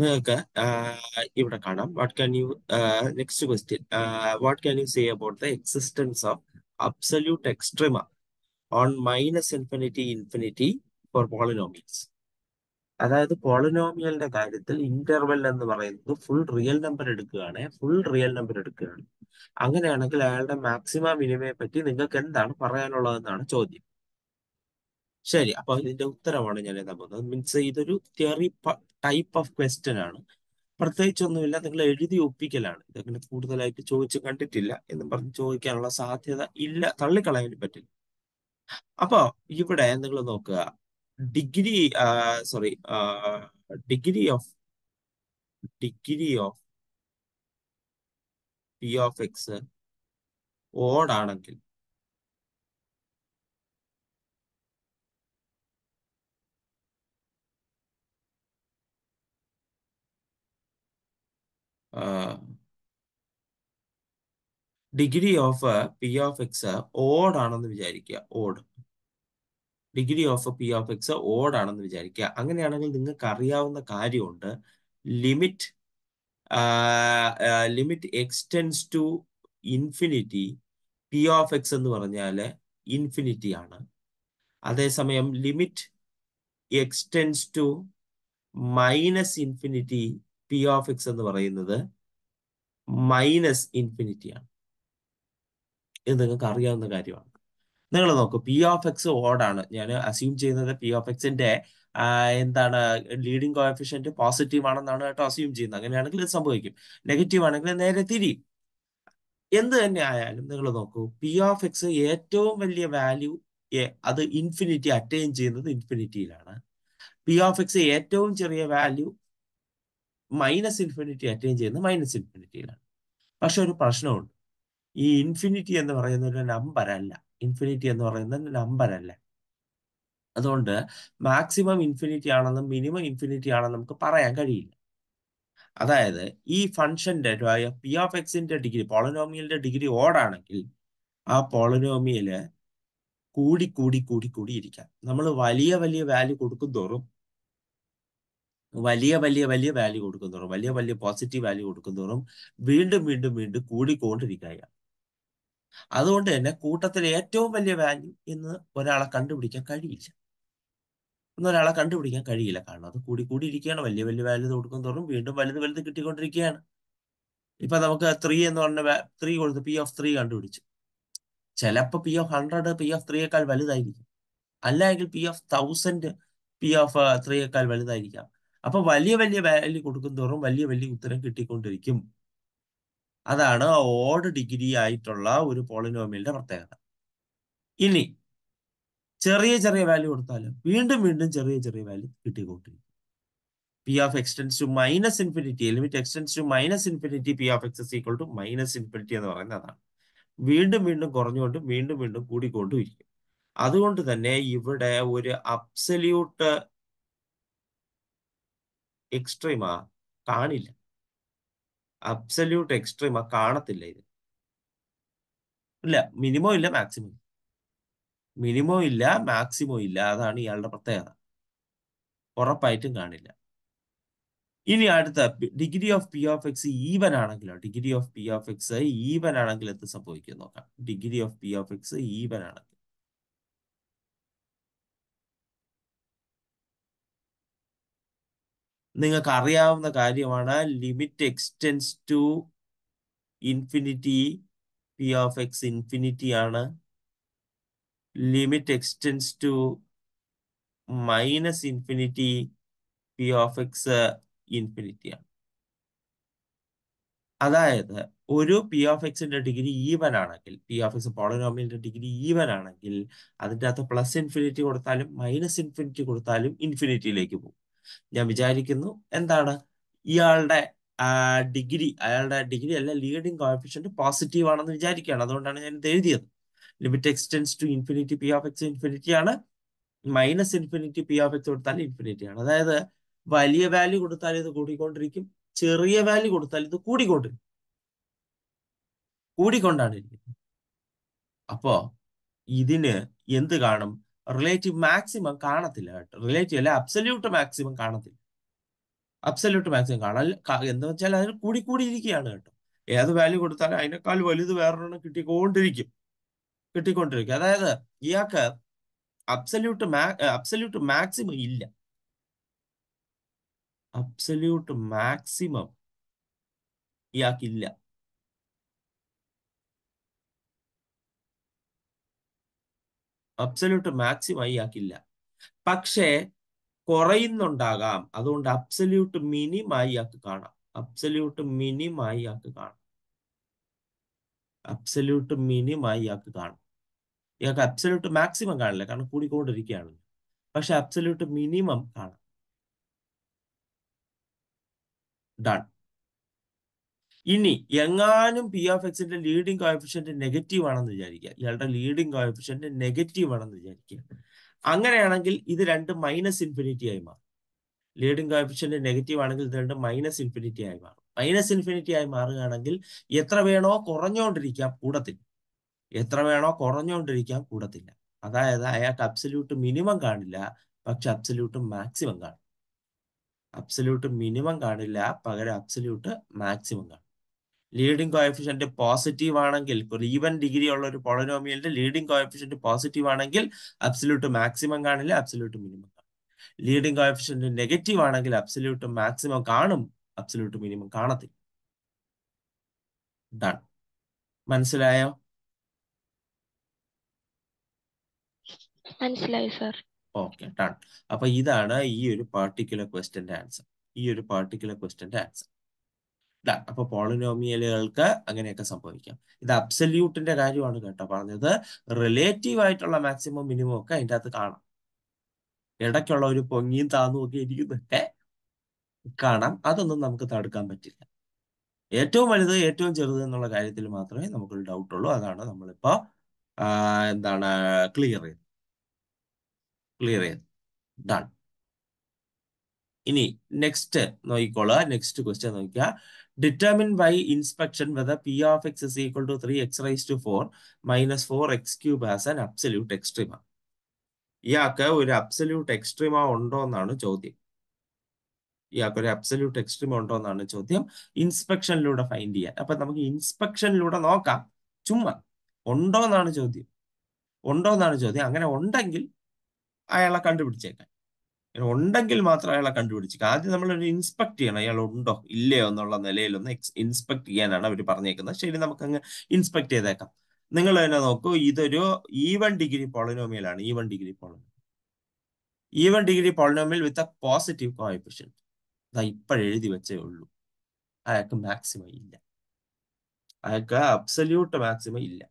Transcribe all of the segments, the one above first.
നിങ്ങൾക്ക് ഇവിടെ കാണാം what can you next question what can you say about the existence of absolute extrema on minus infinity infinity for polynomials അതായത് പോളിനോമിയലിന്റെ കാര്യത്തിൽ interval എന്ന് പറയുന്നത് ഫുൾ റിയൽ നമ്പർ എടുക്കുകയാണ് ഫുൾ റിയൽ നമ്പർ എടുക്കുകയാണ് അങ്ങനെയാണെങ്കിൽ അയാളുടെ മാക്സിമം മിനിമയെ പറ്റി നിങ്ങൾക്ക് എന്താണ് പറയാനുള്ളതെന്നാണ് ചോദ്യം ശരി അപ്പൊ ഇതിന്റെ ഉത്തരമാണ് ഞാൻ എഴുതാൻ പോകുന്നത് മീൻസ് ഇതൊരു തിയറി ടൈപ്പ് ഓഫ് ക്വസ്റ്റൻ ആണ് ഒന്നുമില്ല നിങ്ങൾ എഴുതി ഒപ്പിക്കലാണ് ഇതങ്ങനെ കൂടുതലായിട്ട് ചോദിച്ച് കണ്ടിട്ടില്ല എന്ന് പറഞ്ഞ് ചോദിക്കാനുള്ള സാധ്യത ഇല്ല തള്ളിക്കളയാൻ പറ്റില്ല അപ്പൊ ഇവിടെ നിങ്ങൾ നോക്കുക degree sorry degree of degree of P of X ഓഡാണെങ്കിൽ degree of P of X odd ആണെന്ന് വിചാരിക്കുക odd degree of P of X odd ആണെന്ന് വിചാരിക്കുക അങ്ങനെയാണെങ്കിൽ നിങ്ങൾക്ക് അറിയാവുന്ന കാര്യമുണ്ട് limit limit x tends to infinity P of X എന്ന് പറഞ്ഞാൽ ഇൻഫിനിറ്റി ആണ് അതേസമയം limit x tends to minus infinity P of X എന്ന് പറയുന്നത് മൈനസ് ഇൻഫിനിറ്റി ആണ് ഇത് നിങ്ങൾക്ക് അറിയാവുന്ന കാര്യമാണ് നിങ്ങൾ നോക്കൂ പി ഓഫ് എക്സ് ഓഡാണ് ഞാൻ അസ്യൂം ചെയ്യുന്നത് പി ഓഫ് എക്സിന്റെ എന്താണ് ലീഡിംഗ് കോഎഫിഷ്യന്റ് പോസിറ്റീവ് ആണെന്നാണ് കേട്ടോ അസ്യൂം ചെയ്യുന്നത് അങ്ങനെയാണെങ്കിൽ ഇത് സംഭവിക്കും നെഗറ്റീവ് ആണെങ്കിൽ നേരെ തിരിയും എന്ത് തന്നെ ആയാലും നിങ്ങൾ നോക്കൂ പി ഓഫ് എക്സ് ഏറ്റവും വലിയ വാല്യൂ അത് ഇൻഫിനിറ്റി അറ്റൈൻ ചെയ്യുന്നത് ഇൻഫിനിറ്റിയിലാണ് പി ഓഫ് എക്സ് ഏറ്റവും ചെറിയ വാല്യൂ മൈനസ് ഇൻഫിനിറ്റി അറ്റൈൻ ചെയ്യുന്നത് മൈനസ് ഇൻഫിനിറ്റിയിലാണ് പക്ഷെ ഒരു പ്രശ്നമുണ്ട് ഈ ഇൻഫിനിറ്റി എന്ന് പറയുന്ന ഒരു നമ്പർ അല്ല ഇൻഫിനിറ്റി എന്ന് പറയുന്ന നമ്പർ അല്ല അതുകൊണ്ട് മാക്സിമം ഇൻഫിനിറ്റി ആണെന്നും മിനിമം ഇൻഫിനിറ്റി ആണെന്നും നമുക്ക് പറയാൻ കഴിയില്ല അതായത് ഈ ഫംഗ്ഷന്റെ പി ഓഫ് എക്സിന്റെ ഡിഗ്രി പോളിനോമിയലിന്റെ ഡിഗ്രി ഓടാണെങ്കിൽ ആ പോളിനോമിയല് കൂടി കൂടി കൂടി കൂടി ഇരിക്കാം നമ്മൾ വലിയ വലിയ വാല്യൂ കൊടുക്കും തോറും വലിയ വലിയ വലിയ വാല്യൂ തോറും വലിയ വലിയ പോസിറ്റീവ് വാല്യൂ തോറും വീണ്ടും വീണ്ടും വീണ്ടും കൂടിക്കൊണ്ടിരിക്കുകയാണ് അതുകൊണ്ട് തന്നെ കൂട്ടത്തിൽ ഏറ്റവും വലിയ വാല്യൂ എന്ന് ഒരാളെ കണ്ടുപിടിക്കാൻ കഴിയില്ല ഒരാളെ കണ്ടുപിടിക്കാൻ കഴിയില്ല കാരണം അത് കൂടി കൂടിയിരിക്കുകയാണ് വലിയ വലിയ വാല്യൂ തോറും വീണ്ടും വലുത് വലുത് കിട്ടിക്കൊണ്ടിരിക്കുകയാണ് ഇപ്പൊ നമുക്ക് ത്രീ എന്ന് പറഞ്ഞ ത്രീ കൊടുത്ത് പി ഓഫ് ത്രീ കണ്ടുപിടിച്ചു ചിലപ്പോൾ P of hundred P of ത്രീയേക്കാൾ വലുതായിരിക്കും അല്ലെങ്കിൽ P of thousand P of ത്രീയേക്കാൾ uh, വലുതായിരിക്കാം അപ്പൊ വലിയ വലിയ വാല്യൂ കൊടുക്കും തോറും വലിയ വലിയ ഉത്തരം കിട്ടിക്കൊണ്ടിരിക്കും അതാണ് ഓഡ് ഡിഗ്രി ആയിട്ടുള്ള ഒരു പോളിനോമിയലിന്റെ പ്രത്യേകത ഇനി ചെറിയ ചെറിയ വാല്യൂ കൊടുത്താലും വീണ്ടും വീണ്ടും ചെറിയ ചെറിയ വാല്യൂ കിട്ടിക്കൊണ്ടിരിക്കും P of x tends to minus infinity limit x tends to minus infinity P of X equal to minus infinity എന്ന് പറയുന്നത് അതാണ് വീണ്ടും വീണ്ടും കുറഞ്ഞുകൊണ്ടും വീണ്ടും വീണ്ടും കൂടിക്കൊണ്ടും ഇരിക്കും അതുകൊണ്ട് തന്നെ ഇവിടെ ഒരു അബ്സല്യൂട്ട് എക്സ്ട്രീമ കാണില്ല അബ്സല്യൂട്ട് എക്സ്ട്രീമ കാണത്തില്ല ഇത് ഇല്ല മിനിമോ ഇല്ല മാക്സിമം മിനിമോ ഇല്ല മാക്സിമോ ഇല്ല അതാണ് ഇയാളുടെ പ്രത്യേകത ഉറപ്പായിട്ടും കാണില്ല ഇനി അടുത്ത degree of P of X even ആണെങ്കിലോ degree of P of X even ആണെങ്കിൽ എന്ത് സംഭവിക്കും നോക്കാം degree of P of X even ആണെങ്കിൽ നിങ്ങൾക്ക് അറിയാവുന്ന കാര്യമാണ് limit x tends to infinity P of X infinity ആണ് limit x tends to minus infinity P of X infinity ആണ് അതായത് ഒരു പി ഓഫ് എക്സിന്റെ ഡിഗ്രി ഈവൻ ആണെങ്കിൽ പി ഓഫ് എക്സ് പോളിനോമിയുടെ ഡിഗ്രി ഈവൻ ആണെങ്കിൽ അതിൻ്റെ അകത്ത് പ്ലസ് ഇൻഫിനിറ്റി കൊടുത്താലും മൈനസ് ഇൻഫിനിറ്റി കൊടുത്താലും ഇൻഫിനിറ്റിയിലേക്ക് പോകും ഞാൻ വിചാരിക്കുന്നു എന്താണ് ഇയാളുടെ ഡിഗ്രി അയാളുടെ ഡിഗ്രി അല്ല ലീഡിങ് കോഫിഷ്യന്റ് പോസിറ്റീവ് ആണെന്ന് വിചാരിക്കുകയാണ് അതുകൊണ്ടാണ് ഞാൻ ഇത് എഴുതിയത് limit x tends to infinity P of X infinity ആണ് minus infinity P of X കൊടുത്താൽ ഇൻഫിനിറ്റി ആണ് അതായത് വലിയ വാല്യൂ കൊടുത്താൽ ഇത് കൂടിക്കൊണ്ടിരിക്കും ചെറിയ വാല്യൂ കൊടുത്താൽ ഇത് കൂടിക്കൊണ്ടിരിക്കും കൂടിക്കൊണ്ടാണ് ഇരിക്കുന്നത് അപ്പോ ഇതിന് എന്ത് കാണും റിലേറ്റീവ് മാക്സിമം കാണത്തില്ല കേട്ടോ റിലേറ്റീവ് അല്ലെ അബ്സല്യൂട്ട് മാക്സിമം കാണത്തില്ല അബ്സല്യൂട്ട് മാക്സിമം കാണാൻ എന്താ വെച്ചാൽ അതിന് കൂടി കൂടി കേട്ടോ ഏത് വാല്യൂ കൊടുത്താലും അതിനേക്കാൾ വലുത് വേറൊരെണ്ണം കിട്ടിക്കൊണ്ടിരിക്കും കിട്ടിക്കൊണ്ടിരിക്കും അതായത് ഇയാൾക്ക് അബ്സല്യൂട്ട് മാ അബ്സല്യൂട്ട് മാക്സിമം ഇല്ല അബ്സല്യൂട്ട് മാക്സിമം ഇയാൾക്കില്ല അബ്സല്യൂട്ട് മാക്സിമൈ ആക്കില്ല പക്ഷേ കുറയുന്നുണ്ടാകാം അതുകൊണ്ട് അബ്സല്യൂട്ട് മിനിമായി ആക്ക് കാണാം അബ്സല്യൂട്ട് മിനിമായി ആക്ക് കാണാം അബ്സല്യൂട്ട് മിനിമായി ആക്ക് കാണാം ഇയാൾക്ക് അബ്സല്യൂട്ട് മാക്സിമം കാണില്ല കാരണം കൂടിക്കൊണ്ടിരിക്കുകയാണ് പക്ഷെ അബ്സല്യൂട്ട് മിനിമം കാണാം ഡൺ ഇനി എങ്ങാനും പി ഓഫ് എക്സിന്റെ ലീഡിംഗ് കോയഫിഷ്യന്റ് നെഗറ്റീവ് ആണെന്ന് വിചാരിക്കുക ഇയാളുടെ ലീഡിംഗ് കോയഫിഷ്യന്റ് നെഗറ്റീവ് ആണെന്ന് വിചാരിക്കുക അങ്ങനെയാണെങ്കിൽ ഇത് രണ്ട് മൈനസ് ഇൻഫിനിറ്റി ആയി മാറും ലീഡിംഗ് കോയഫിഷ്യന്റ് നെഗറ്റീവ് ആണെങ്കിൽ ഇത് രണ്ട് മൈനസ് ഇൻഫിനിറ്റി ആയി മാറും മൈനസ് ഇൻഫിനിറ്റി ആയി മാറുകയാണെങ്കിൽ എത്ര വേണോ കുറഞ്ഞുകൊണ്ടിരിക്കാം കൂടത്തില്ല എത്ര വേണോ കുറഞ്ഞുകൊണ്ടിരിക്കാം കൂടത്തില്ല അതായത് അയാൾക്ക് അബ്സല്യൂട്ട് മിനിമം കാണില്ല പക്ഷെ അബ്സല്യൂട്ട് മാക്സിമം കാണും അബ്സല്യൂട്ട് മിനിമം കാണില്ല പകരം അബ്സല്യൂട്ട് മാക്സിമം കാണും ലീഡിംഗ് കോയഫിഷ്യന്റ് പോസിറ്റീവ് ആണെങ്കിൽ ഈവൻ ഡിഗ്രി ഉള്ള ഒരു പൊളനോമിയലിന്റെ ലീഡിംഗ് കോയഫിഷ്യന്റ് പോസിറ്റീവ് ആണെങ്കിൽ അബ്സല്യൂട്ട് മാക്സിമം കാണില്ല അബ്സല്യൂട്ട് മിനിമം കാണും ലീഡിംഗ് കോയഫിഷ്യന്റ് നെഗറ്റീവ് ആണെങ്കിൽ അബ്സല്യൂട്ട് മാക്സിമം കാണും അബ്സല്യൂട്ട് മിനിമം കാണത്തില്ല മനസ്സിലായോ മനസ്സിലായി സർ ഓക്കെ ഡൺ അപ്പൊ ഇതാണ് ഈ ഒരു പാർട്ടിക്കുലർ ക്വസ്റ്റ്യന്റെ ആൻസർ ഈ ഒരു പാർട്ടിക്കുലർ ക്വസ്റ്റ്യന്റെ ആൻസർ ഇതാ അപ്പൊ പോളിനോമിയലുകൾക്ക് അങ്ങനെയൊക്കെ സംഭവിക്കാം ഇത് അബ്സല്യൂട്ടിന്റെ കാര്യമാണ് കേട്ടോ പറഞ്ഞത് റിലേറ്റീവ് ആയിട്ടുള്ള മാക്സിമം മിനിമം ഒക്കെ അതിൻ്റെ അകത്ത് കാണാം ഇടയ്ക്കുള്ള ഒരു പൊങ്ങിയും താന്നും ഒക്കെ ഇരിക്കുന്നൊക്കെ കാണാം അതൊന്നും നമുക്ക് തടുക്കാൻ പറ്റില്ല ഏറ്റവും വലുത് ഏറ്റവും ചെറുത് എന്നുള്ള കാര്യത്തിൽ മാത്രമേ നമുക്കൊരു ഉള്ളൂ അതാണ് നമ്മളിപ്പോ എന്താണ് ക്ലിയർ ചെയ്ത് ക്ലിയർ ചെയ്ത് ഡൺ ഇനി നെക്സ്റ്റ് നോക്കിക്കോളുക നെക്സ്റ്റ് ക്വസ്റ്റ്യൻ നോക്കിയാൽ Determine by inspection whether P of x is equal to 3x raised to 4 minus 4x cube as an absolute extrema. ഇയാൾക്ക് ഒരു അബ്സല്യൂട്ട് എക്സ്ട്രീമ ഉണ്ടോ എന്നാണ് ചോദ്യം ഇയാൾക്ക് ഒരു അബ്സല്യൂട്ട് എക്സ്ട്രീമ ഉണ്ടോ എന്നാണ് ചോദ്യം ഇൻസ്പെക്ഷനിലൂടെ ഫൈൻഡ് ചെയ്യാൻ അപ്പൊ നമുക്ക് ഇൻസ്പെക്ഷനിലൂടെ നോക്കാം ചുമ്മാ ഉണ്ടോ എന്നാണ് ചോദ്യം ഉണ്ടോ എന്നാണ് ചോദ്യം അങ്ങനെ ഉണ്ടെങ്കിൽ അയാളെ കണ്ടുപിടിച്ചേക്കാം ഉണ്ടെങ്കിൽ മാത്രം അയാളെ കണ്ടുപിടിച്ചു ആദ്യം നമ്മൾ ഒരു ഇൻസ്പെക്ട് ചെയ്യണം അയാൾ ഉണ്ടോ ഇല്ലയോ എന്നുള്ള ഒന്ന് ഇൻസ്പെക്ട് ചെയ്യാനാണ് അവർ പറഞ്ഞേക്കുന്നത് ശരി നമുക്കങ്ങ് ഇൻസ്പെക്ട് ചെയ്തേക്കാം നിങ്ങൾ തന്നെ നോക്കൂ ഇതൊരു ഈവൻ ഡിഗ്രി പോളിനോമിയലാണ് even degree polynomial even degree polynomial with a positive coefficient ഇതാ ഇപ്പോഴെഴുതി വെച്ചേ ഉള്ളൂ അയാൾക്ക് മാക്സിമം ഇല്ല അയാൾക്ക് അബ്സല്യൂട്ട് മാക്സിമം ഇല്ല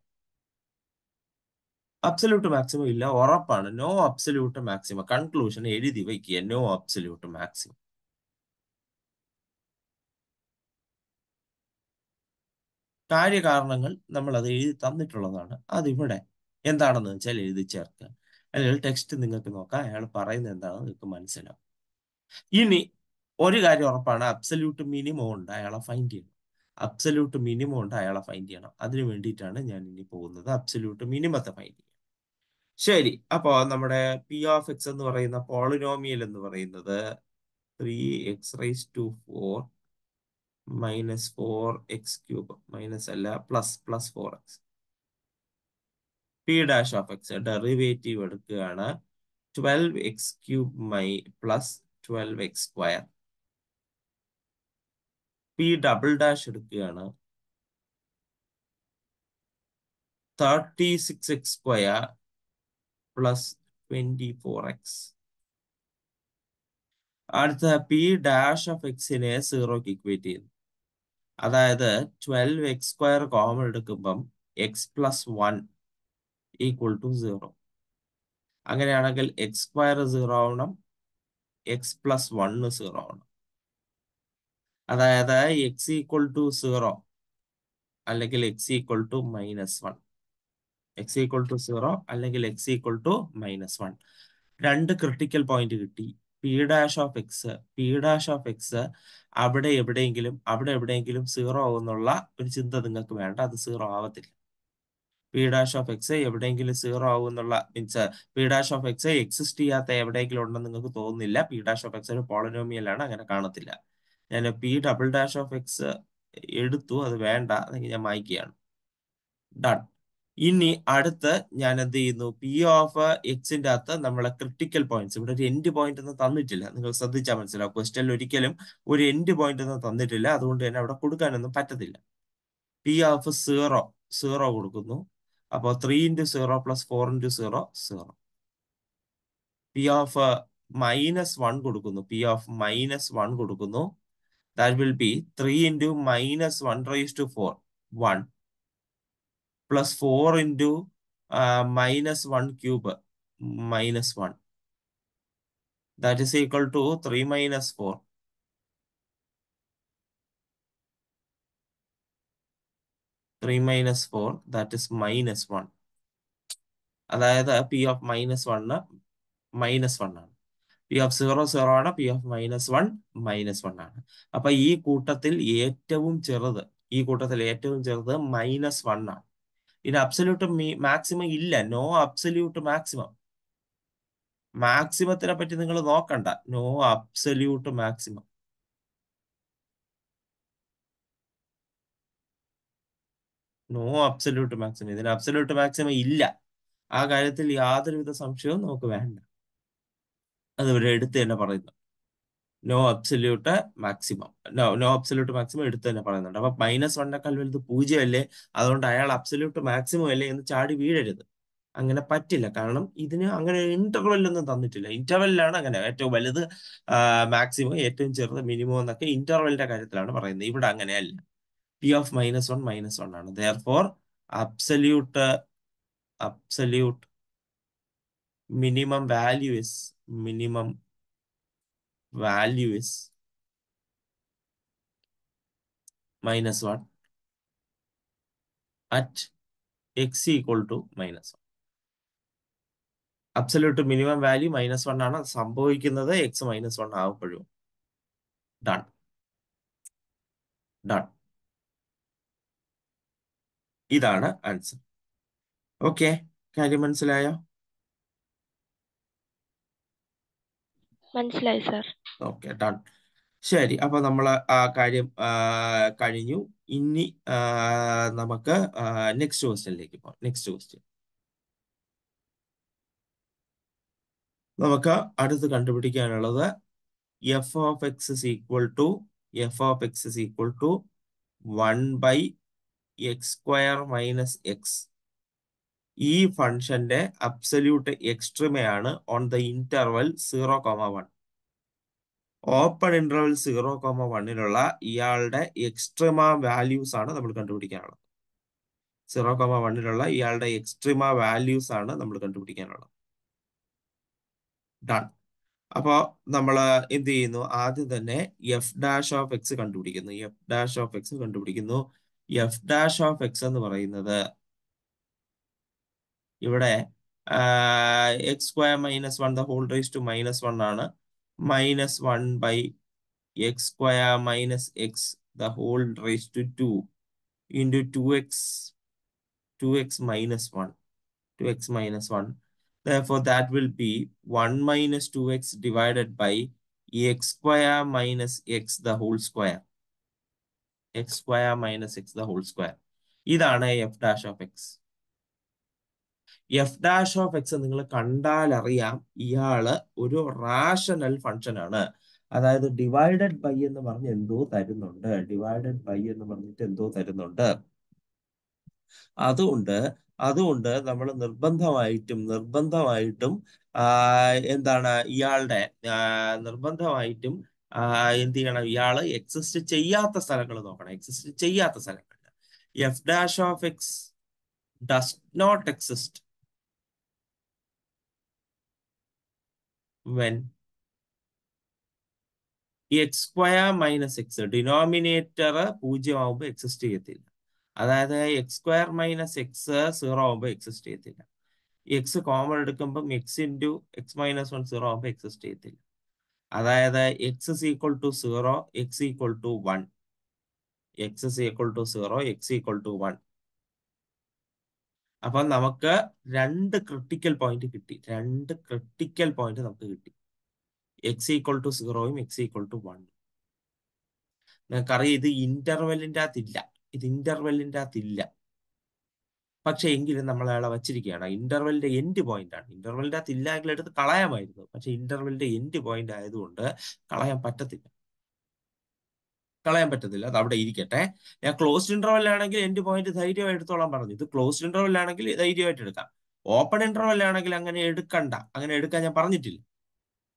അബ്സല്യൂട്ട് മാക്സിമം ഇല്ല ഉറപ്പാണ് നോ അബ്സല്യൂട്ട് മാക്സിമം കൺക്ലൂഷൻ എഴുതി വയ്ക്കുക നോ അബ്സല്യൂട്ട് മാക്സിമം കാര്യകാരണങ്ങൾ നമ്മൾ അത് എഴുതി തന്നിട്ടുള്ളതാണ് അതിവിടെ എന്താണെന്ന് വെച്ചാൽ എഴുതി ചേർക്കുക അല്ലെങ്കിൽ ടെക്സ്റ്റ് നിങ്ങൾക്ക് നോക്കാം അയാൾ പറയുന്നത് എന്താണെന്ന് നിങ്ങൾക്ക് മനസ്സിലാവും ഇനി ഒരു കാര്യം ഉറപ്പാണ് അബ്സല്യൂട്ട് മിനിമം ഉണ്ട് അയാളെ ഫൈൻഡ് ചെയ്യണം അബ്സല്യൂട്ട് മിനിമം ഉണ്ട് അയാളെ ഫൈൻഡ് ചെയ്യണം അതിന് വേണ്ടിയിട്ടാണ് ഞാൻ ഇനി പോകുന്നത് അബ്സല്യൂട്ട് മിനിമത്തെ ഫൈൻഡ് ശരി അപ്പൊ നമ്മുടെ പി ഓഫ് എക്സ് എന്ന് പറയുന്ന പോളിനോമിയൽ എന്ന് പറയുന്നത് three X raise to four minus four X cube minus അല്ല plus plus four X P dash of X derivative എടുക്കുകയാണ് ട്വൽവ് എക്സ് ക്യൂബ് മൈ plus twelve X square P double dash എടുക്കുകയാണ് thirty six X square plus twenty four X അടുത്ത P dash of എക്സിനെ സീറോക്ക് equate ചെയ്യുന്നു അതായത് twelve X square common എടുക്കുമ്പം X plus one equal to zero അങ്ങനെയാണെങ്കിൽ X square zero ആവണം X plus one zero ആവണം അതായത് എക്സ് ഈക്വൽ ടു സീറോ അല്ലെങ്കിൽ X equal to minus one X equal to zero അല്ലെങ്കിൽ X equal to minus one രണ്ട് critical point കിട്ടി P dash of X P dash of X അവിടെ എവിടെയെങ്കിലും അവിടെ എവിടെയെങ്കിലും സീറോ ആവുന്നുള്ള ഒരു ചിന്ത നിങ്ങൾക്ക് വേണ്ട അത് സീറോ ആവത്തില്ല പി ഡാഷ് ഓഫ് എക്സ് എവിടെയെങ്കിലും സീറോ ആവുന്നുള്ള means P dash of X exist ചെയ്യാത്ത എവിടെയെങ്കിലും ഉണ്ടെന്ന് നിങ്ങൾക്ക് തോന്നുന്നില്ല പി ഡാഷ് ഓഫ് എക്സ് ഒരു പോളനോമിയലാണ് അങ്ങനെ കാണത്തില്ല ഞാൻ P double dash of X എടുത്തു അത് വേണ്ട അതെങ്കിൽ ഞാൻ മായ്ക്കുകയാണ് ഡൺ ഇനി അടുത്ത് ഞാൻ എന്ത് ചെയ്യുന്നു പി ഓഫ് എക്സിന്റെ അകത്ത് നമ്മളെ ക്രിട്ടിക്കൽ പോയിന്റ്സ് ഇവിടെ ഒരു എൻഡ് പോയിന്റ് ഒന്നും തന്നിട്ടില്ല നിങ്ങൾ ശ്രദ്ധിച്ചാൽ മനസ്സിലാവും ക്വസ്റ്റനിൽ ഒരിക്കലും ഒരു എൻഡ് പോയിന്റ് ഒന്നും തന്നിട്ടില്ല അതുകൊണ്ട് തന്നെ അവിടെ കൊടുക്കാനൊന്നും പറ്റത്തില്ല പി ഓഫ് സീറോ സീറോ കൊടുക്കുന്നു അപ്പോൾ three into zero plus four into zero zero P of minus one കൊടുക്കുന്നു പി ഓഫ് മൈനസ് വൺ കൊടുക്കുന്നു that will be three into minus one raise to four one plus four into minus one cube minus one that is equal to three minus four three minus four that is minus one അതായത് P of minus one minus one ആണ് P of zero zero ആണ് P of minus one minus one ആണ് അപ്പൊ ഈ കൂട്ടത്തിൽ ഏറ്റവും ചെറുത് ഈ കൂട്ടത്തിൽ ഏറ്റവും ചെറുത് മൈനസ് വൺ ആണ് ഇൻ അബ്സല്യൂട്ട് മാക്സിമം ഇല്ല നോ അബ്സല്യൂട്ട് മാക്സിമം മാക്സിമത്തിനെ പറ്റി നിങ്ങൾ നോക്കണ്ട no absolute maximum no absolute maximum ഇതിന് അബ്സല്യൂട്ട് മാക്സിമം ഇല്ല ആ കാര്യത്തിൽ യാതൊരുവിധ സംശയവും നമുക്ക് വേണ്ട അത് ഇവിടെ എടുത്ത് തന്നെ പറയുന്നു no absolute maximum no no absolute maximum എടുത്ത് തന്നെ പറയുന്നുണ്ട് അപ്പൊ മൈനസ് വണ്ണേക്കാൾ വലുത് പൂജ്യമല്ലേ അതുകൊണ്ട് അയാൾ അബ്സല്യൂട്ട് മാക്സിമം അല്ലേ എന്ന് ചാടി വീഴരുത് അങ്ങനെ പറ്റില്ല കാരണം ഇതിന് അങ്ങനെ ഇന്റർവെല്ലൊന്നും തന്നിട്ടില്ല ഇന്റർവെല്ലാണ് അങ്ങനെ ഏറ്റവും വലുത് മാക്സിമം ഏറ്റവും ചെറുത് മിനിമം എന്നൊക്കെ ഇന്റർവെലിന്റെ കാര്യത്തിലാണ് പറയുന്നത് ഇവിടെ അങ്ങനെയല്ല P of minus one minus one ആണ് therefore absolute absolute minimum value is minimum value is minus 1 at x equal to minus 1. Absolute minimum value minus one ആണ് സംഭവിക്കുന്നത് എക്സ് മൈനസ് വൺ ആവുമ്പോഴും done done ഇതാണ് answer okay കാര്യം മനസ്സിലായോ മനസ്സിലായി sir okay done ശരി അപ്പൊ നമ്മൾ ആ കാര്യം കഴിഞ്ഞു ഇനി നമുക്ക് നെക്സ്റ്റ് ക്വസ്റ്റ്യനിലേക്ക് പോകാം നെക്സ്റ്റ് ക്വസ്റ്റ്യൻ നമുക്ക് അടുത്ത് കണ്ടുപിടിക്കാനുള്ളത് F of X is equal to F of X is equal to one by X square minus X ഈ ഫംഗ്ഷന്റെ അബ്സല്യൂട്ട് എക്സ്ട്രീമയാണ് on the interval zero comma one open interval zero comma വണ്ണിലുള്ള ഇയാളുടെ extrema values ആണ് നമ്മൾ കണ്ടുപിടിക്കാനുള്ളത് zero comma വണ്ണിലുള്ള ഇയാളുടെ extrema values ആണ് നമ്മൾ കണ്ടുപിടിക്കാനുള്ളത് ഡൺ അപ്പോൾ നമ്മൾ എന്ത് ചെയ്യുന്നു ആദ്യം തന്നെ എഫ് ഡാഷ് ഓഫ് എക്സ് കണ്ടുപിടിക്കുന്നു എഫ് ഡാഷ് ഓഫ് എക്സ് കണ്ടുപിടിക്കുന്നു എഫ് ഡാഷ് ഓഫ് എക്സ് എന്ന് പറയുന്നത് ഇവിടെ X square minus one the whole raise to minus one ആണ് minus one by X square minus x the whole raise to two into two X two X minus one two X minus one therefore that will be 1 minus 2x divided by x square minus x the whole square. x square minus x the whole square. ഇതാണ് f dash of x. F dash of X നിങ്ങൾ കണ്ടാൽ അറിയാം ഇയാള് ഒരു rational function ആണ് അതായത് divided by എന്ന് പറഞ്ഞ് എന്തോ തരുന്നുണ്ട് ഡിവൈഡഡ് ബൈ എന്ന് പറഞ്ഞിട്ട് എന്തോ തരുന്നുണ്ട് അതുകൊണ്ട് അതുകൊണ്ട് നമ്മൾ നിർബന്ധമായിട്ടും നിർബന്ധമായിട്ടും എന്താണ് ഇയാളുടെ നിർബന്ധമായിട്ടും എന്ത് ചെയ്യണം ഇയാള് എക്സിസ്റ്റ് ചെയ്യാത്ത സ്ഥലങ്ങൾ നോക്കണം എക്സിസ്റ്റ് ചെയ്യാത്ത സ്ഥലങ്ങൾ F dash of X does not exist when X square minus X denominator പൂജ്യം ആവുമ്പോൾ എക്സിസ്റ്റ് ചെയ്യത്തില്ല അതായത് X square minus X zero ആവുമ്പോൾ എക്സിസ്റ്റ് ചെയ്യത്തില്ല എക്സ് കോമൺ എടുക്കുമ്പം X into X minus one zero ആവുമ്പോൾ എക്സിസ്റ്റ് ചെയ്യത്തില്ല അതായത് X is equal to zero X equal to one X is equal to zero X equal to one അപ്പൊ നമുക്ക് രണ്ട് critical point കിട്ടി രണ്ട് ക്രിട്ടിക്കൽ പോയിന്റ് നമുക്ക് കിട്ടി എക്സ് ഈക്വൽ ടു സീറോയും എക്സ് ഈക്വൽ ടു വണ്ണും നിങ്ങൾക്കറിയാം ഇത് ഇന്റർവെല്ലിന്റെ അകത്തില്ല ഇത് ഇന്റർവെല്ലിന്റെ അകത്തില്ല പക്ഷെ എങ്കിലും നമ്മൾ അയാളെ വച്ചിരിക്കുകയാണ് ഇന്റർവെല്ലിന്റെ എൻഡ് പോയിന്റ് ആണ് ഇന്റർവെല്ലിന്റെ അകത്ത് ഇല്ലെങ്കിൽ എടുത്ത് കളയാമായിരുന്നു പക്ഷെ ഇന്റർവെല്ലിന്റെ എൻഡ് പോയിന്റ് ആയതുകൊണ്ട് കളയാൻ പറ്റത്തില്ല കളയാൻ പറ്റത്തില്ല അത് അവിടെ ഇരിക്കട്ടെ ഞാൻ ക്ലോസ്ഡ് ഇന്റർവെൽ ആണെങ്കിൽ എൻഡ് പോയിന്റ് ധൈര്യമായി എടുത്തോളാൻ പറഞ്ഞു ഇത് ക്ലോസ്ഡ് ഇന്റർവെൽ ആണെങ്കിൽ ധൈര്യമായിട്ട് എടുക്കാം ഓപ്പൺ ഇന്റർവെൽ ആണെങ്കിൽ അങ്ങനെ എടുക്കണ്ട അങ്ങനെ എടുക്കാൻ ഞാൻ പറഞ്ഞിട്ടില്ല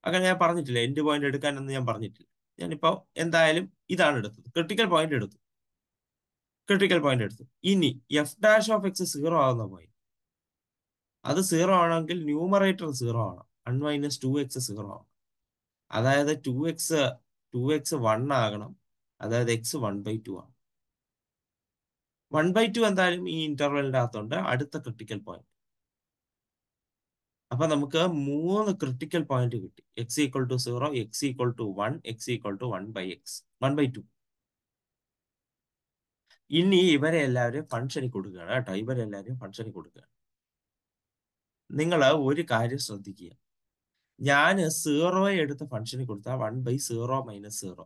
അങ്ങനെ ഞാൻ പറഞ്ഞിട്ടില്ല എൻഡ് പോയിന്റ് എടുക്കാനെന്ന് ഞാൻ പറഞ്ഞിട്ടില്ല ഞാനിപ്പോ എന്തായാലും ഇതാണ് എടുത്തത് ക്രിട്ടിക്കൽ പോയിന്റ് എടുത്തു ക്രിട്ടിക്കൽ പോയിന്റ് എടുത്തു ഇനി F dash of X zero ആകുന്ന പോയിന്റ് അത് സീറോ ആണെങ്കിൽ ന്യൂമറേറ്റർ സീറോ ആണ് one minus two X zero ആണ് അതായത് two X two X one ആകണം അതായത് എക്സ് വൺ ബൈ ടു ആണ് വൺ ബൈ ടു എന്തായാലും ഈ ഇന്റർവെലിന്റെ അകത്തുണ്ട് അടുത്ത ക്രിട്ടിക്കൽ പോയിന്റ് അപ്പൊ നമുക്ക് മൂന്ന് ക്രിട്ടിക്കൽ പോയിന്റ് കിട്ടി X equal to zero X equal to one X equal to one by X one by two ഇനി ഇവരെ എല്ലാവരെയും ഫംഗ്ഷനിൽ കൊടുക്കുകയാണ് കേട്ടോ ഇവരെ എല്ലാവരെയും ഫംഗ്ഷനിൽ കൊടുക്കുകയാണ് നിങ്ങൾ ഒരു കാര്യം ശ്രദ്ധിക്കുക ഞാൻ സീറോ എടുത്ത് ഫംഗ്ഷനിൽ കൊടുത്താൽ one by zero minus zero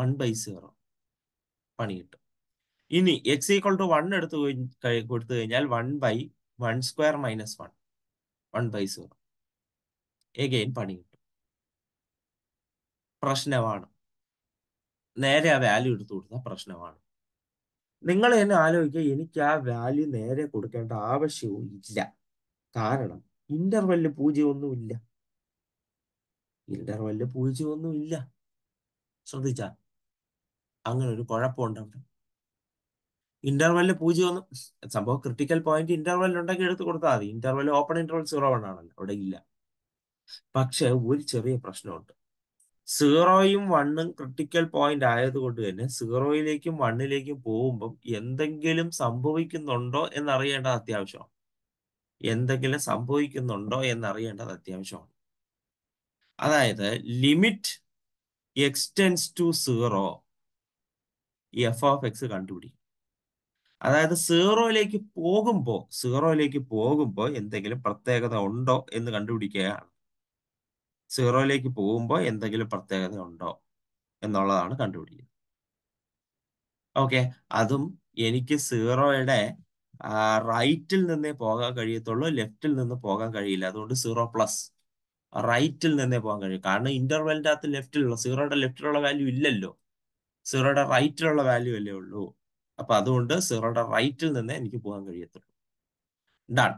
one by zero പണി കിട്ടും ഇനി എക്സ് ഈക്വൽ ടു വൺ എടുത്ത് കൊടുത്തു കഴിഞ്ഞാൽ one by one square minus one one by zero again പണി കിട്ടും പ്രശ്നമാണ് നേരെ ആ വാല്യൂ എടുത്തു കൊടുത്ത പ്രശ്നമാണ് നിങ്ങൾ എന്നെ ആലോചിക്കുക എനിക്ക് ആ വാല്യൂ നേരെ കൊടുക്കേണ്ട ആവശ്യവും ഇല്ല കാരണം ഇന്റർവെല്ല് പൂജ്യമൊന്നുമില്ല ഇന്റർവെല്ല് പൂജ്യമൊന്നുമില്ല ശ്രദ്ധിച്ചാൽ അങ്ങനെ ഒരു കുഴപ്പമുണ്ട് അവിടെ ഇന്റർവെല്ലിൽ പൂജ്യം ഒന്ന് സംഭവം ക്രിട്ടിക്കൽ പോയിന്റ് ഇന്റർവെല്ലിൽ ഉണ്ടെങ്കിൽ എടുത്തു കൊടുത്താൽ മതി interval open interval zero one ആണല്ലോ അവിടെ ഇല്ല പക്ഷെ ഒരു ചെറിയ പ്രശ്നമുണ്ട് സീറോയും വണ്ണും ക്രിട്ടിക്കൽ പോയിന്റ് ആയതുകൊണ്ട് തന്നെ സീറോയിലേക്കും വണ്ണിലേക്കും പോകുമ്പം എന്തെങ്കിലും സംഭവിക്കുന്നുണ്ടോ എന്നറിയേണ്ടത് അത്യാവശ്യമാണ് എന്തെങ്കിലും സംഭവിക്കുന്നുണ്ടോ എന്നറിയേണ്ടത് അത്യാവശ്യമാണ് അതായത് ലിമിറ്റ് എക്സ്റ്റെൻസ് ടു സീറോ ഈ എഫ് ഓഫ് എക്സ് കണ്ടുപിടിക്കും അതായത് സീറോയിലേക്ക് പോകുമ്പോൾ സീറോയിലേക്ക് പോകുമ്പോൾ എന്തെങ്കിലും പ്രത്യേകത ഉണ്ടോ എന്ന് കണ്ടുപിടിക്കുകയാണ് സീറോയിലേക്ക് പോകുമ്പോൾ എന്തെങ്കിലും പ്രത്യേകത ഉണ്ടോ എന്നുള്ളതാണ് കണ്ടുപിടിക്കുന്നത് ഓക്കെ അതും എനിക്ക് സീറോയുടെ റൈറ്റിൽ നിന്നേ പോകാൻ കഴിയത്തുള്ളൂ ലെഫ്റ്റിൽ നിന്ന് പോകാൻ കഴിയില്ല അതുകൊണ്ട് സീറോ പ്ലസ് റൈറ്റിൽ നിന്നേ പോകാൻ കഴിയും കാരണം ഇന്റർവെലിൻ്റെ അകത്ത് ലെഫ്റ്റിലുള്ള സീറോയുടെ ലെഫ്റ്റിലുള്ള വാല്യൂ ഇല്ലല്ലോ സീറോയുടെ റൈറ്റിലുള്ള വാല്യൂ അല്ലേ ഉള്ളൂ അപ്പൊ അതുകൊണ്ട് സീറോയുടെ റൈറ്റിൽ നിന്ന് എനിക്ക് പോകാൻ കഴിയത്തുള്ളൂ ഡൺ